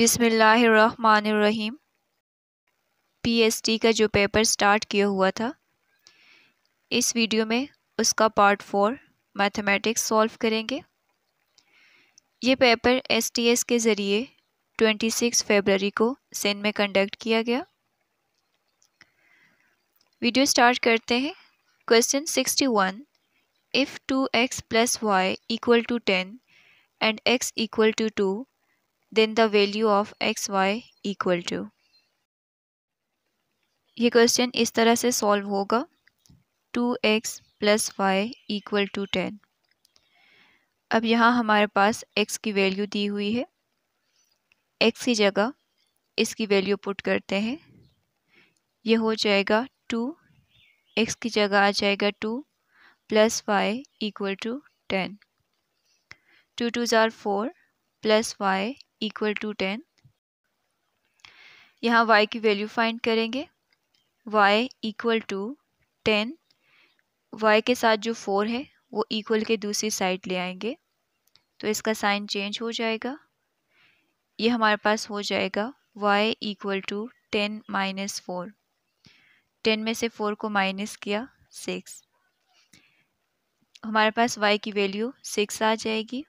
बिसमीम पीएसटी का जो पेपर स्टार्ट किया हुआ था इस वीडियो में उसका पार्ट फोर मैथमेटिक्स सॉल्व करेंगे ये पेपर एसटीएस के ज़रिए 26 फरवरी को सेन में कंडक्ट किया गया वीडियो स्टार्ट करते हैं question 61 if two x plus y equal to ten and x equal to two then the value of x y equal to ये क्वेश्चन इस तरह से सॉल्व होगा two x plus y equal to ten अब यहाँ हमारे पास x की value दी हुई है x की जगह इसकी वैल्यू पुट करते हैं ये हो जाएगा टू एक्स की जगह आ जाएगा two plus y equal to ten two two ज़ार four plus y equal to ten यहाँ y की वैल्यू फाइंड करेंगे y equal to ten y के साथ जो फोर है वो इक्वल के दूसरी साइड ले आएंगे तो इसका साइन चेंज हो जाएगा ये हमारे पास हो जाएगा y equal to ten minus four ten में से फोर को माइनस किया सिक्स हमारे पास y की वैल्यू सिक्स आ जाएगी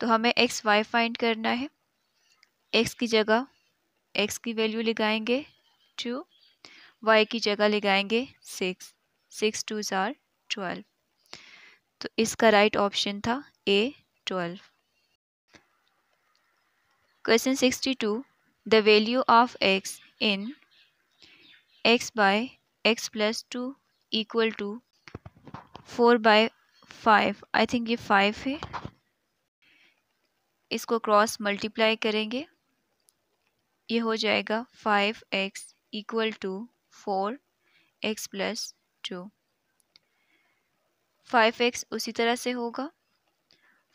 तो हमें एक्स वाई फाइंड करना है एक्स की जगह एक्स की वैल्यू लगाएंगे टू वाई की जगह लगाएंगे सिक्स सिक्स टू ज़ार ट्वेल्व तो इसका राइट ऑप्शन था A twelve question sixty two the value of x in x by x plus two equal to four by five I think ये five है इसको क्रॉस मल्टीप्लाई करेंगे ये हो जाएगा five x equal to four x plus two five x उसी तरह से होगा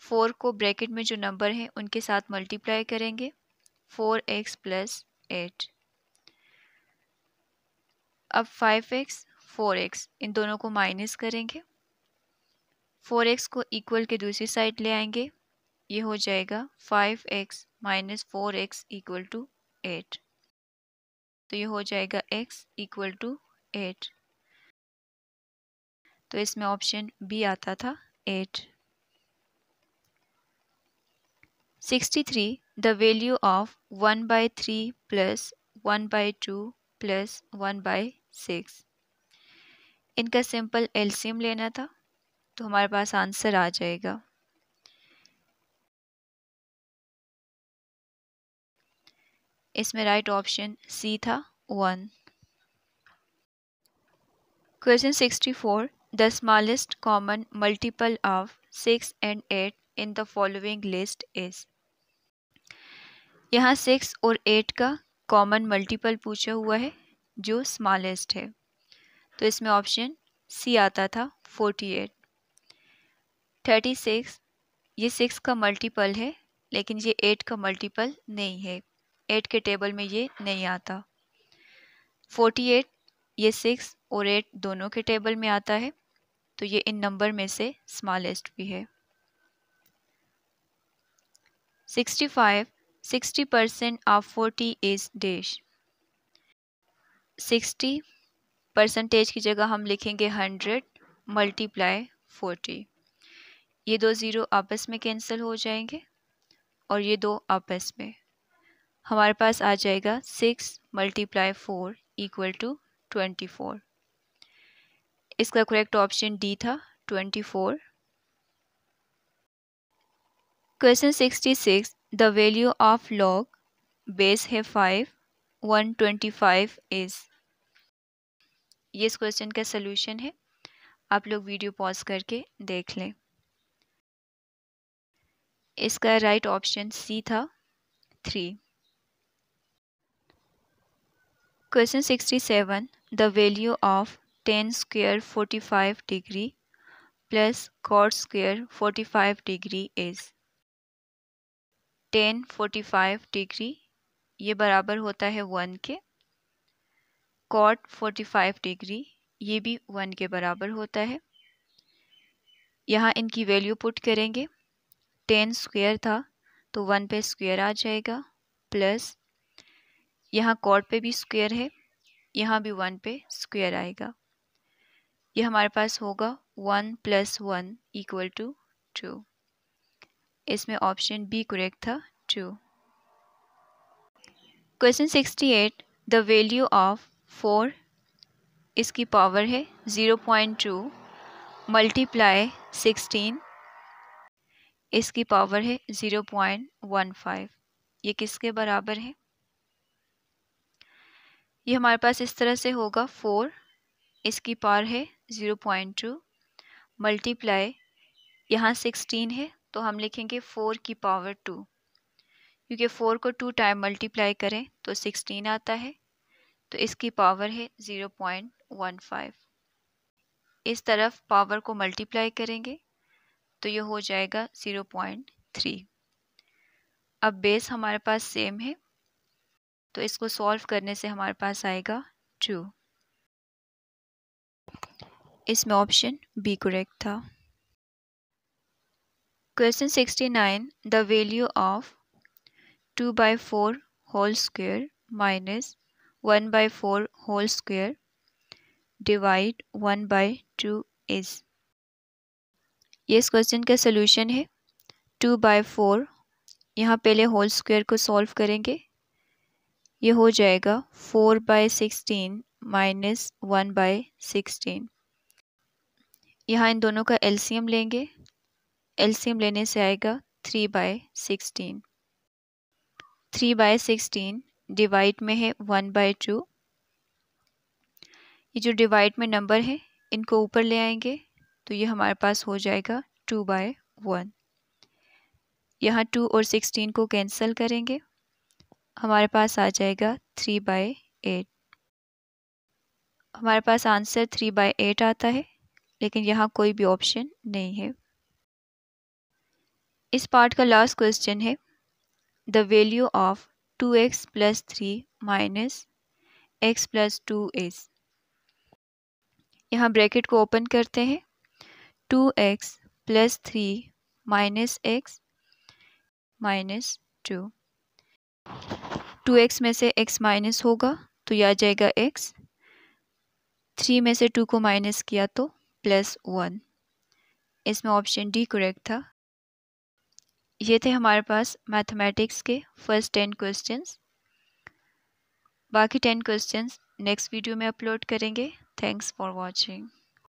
फोर को ब्रैकेट में जो नंबर हैं उनके साथ मल्टीप्लाई करेंगे फोर एक्स प्लस एट अब फाइव एक्स फोर एक्स इन दोनों को माइनस करेंगे फोर एक्स को इक्वल के दूसरी साइड ले आएंगे ये हो जाएगा five x minus four x equal to eight तो ये हो जाएगा एक्स इक्वल टू एट तो इसमें ऑप्शन बी आता था eight sixty three the value of one by three plus one by two plus one by six इनका simple LCM लेना था तो हमारे पास आंसर आ जाएगा इसमें राइट ऑप्शन सी था one question sixty four the smallest common multiple of six and eight in the following list is यहाँ सिक्स और एट का कॉमन मल्टीपल पूछा हुआ है जो स्मॉलेस्ट है तो इसमें ऑप्शन सी आता था फोर्टी एट थर्टी सिक्स ये सिक्स का मल्टीपल है लेकिन ये एट का मल्टीपल नहीं है एट के टेबल में ये नहीं आता फोर्टी एट ये सिक्स और एट दोनों के टेबल में आता है तो ये इन नंबर में से स्मॉलेस्ट भी है sixty five sixty percent of forty is dash sixty percentage की जगह हम लिखेंगे हंड्रेड मल्टीप्लाई फोर्टी ये दो ज़ीरो आपस में कैंसिल हो जाएंगे और ये दो आपस में हमारे पास आ जाएगा six multiply four equal to twenty four इसका करेक्ट ऑप्शन डी था twenty four question sixty six the value of log base है five one twenty five is ये इस क्वेश्चन का सलूशन है आप लोग वीडियो पॉज करके देख लें इसका राइट ऑप्शन सी था three Question 67. The value of five square 45 degree plus cot square 45 degree is tan 45 degree ये बराबर होता है वन के कॉट 45 डिग्री ये भी वन के बराबर होता है यहाँ इनकी वैल्यू पुट करेंगे टेन स्क्वेयर था तो वन पे स्क्वेयर आ जाएगा प्लस यहाँ कॉर्ड पे भी स्क्वायर है यहाँ भी वन पे स्क्वायर आएगा ये हमारे पास होगा one plus one equal to two इसमें ऑप्शन बी करेक्ट था two question sixty eight the value of four इसकी पावर है zero point two multiply sixteen इसकी पावर है ज़ीरो पॉइंट वन फाइव ये किसके बराबर है ये हमारे पास इस तरह से होगा फोर इसकी पार है ज़ीरो पॉइंट टू मल्टीप्लाई यहाँ सिक्सटीन है तो हम लिखेंगे फ़ोर की पावर टू क्योंकि फ़ोर को टू टाइम मल्टीप्लाई करें तो सिक्सटीन आता है तो इसकी पावर है ज़ीरो पॉइंट वन फाइव इस तरफ पावर को मल्टीप्लाई करेंगे तो ये हो जाएगा ज़ीरो पॉइंट थ्री अब बेस हमारे पास सेम है तो इसको सॉल्व करने से हमारे पास आएगा टू इसमें ऑप्शन बी करेक्ट था question sixty nine the value of two by four whole square minus one by four whole square divide one by two is ये इस क्वेश्चन का सोल्यूशन है टू बाई फोर यहाँ पहले whole square को solve करेंगे ये हो जाएगा four by sixteen minus one by sixteen यहाँ इन दोनों का एलसीएम लेंगे एलसीएम लेने से आएगा three by sixteen three by sixteen divide में है वन बाय टू ये जो डिवाइड में नंबर है इनको ऊपर ले आएंगे तो ये हमारे पास हो जाएगा टू बाय वन यहाँ टू और सिक्सटीन को कैंसिल करेंगे हमारे पास आ जाएगा थ्री बाई एट हमारे पास आंसर थ्री बाई एट आता है लेकिन यहाँ कोई भी ऑप्शन नहीं है इस पार्ट का लास्ट क्वेश्चन है the value of two x plus three minus x plus two is यहाँ ब्रैकेट को ओपन करते हैं two x plus three minus x minus two two x में से एक्स माइनस होगा तो यह आ जाएगा एक्स थ्री में से टू को माइनस किया तो प्लस वन इसमें ऑप्शन डी करेक्ट था ये थे हमारे पास मैथमेटिक्स के फर्स्ट टेन क्वेश्चंस बाकी टेन क्वेश्चंस नेक्स्ट वीडियो में अपलोड करेंगे थैंक्स फॉर वॉचिंग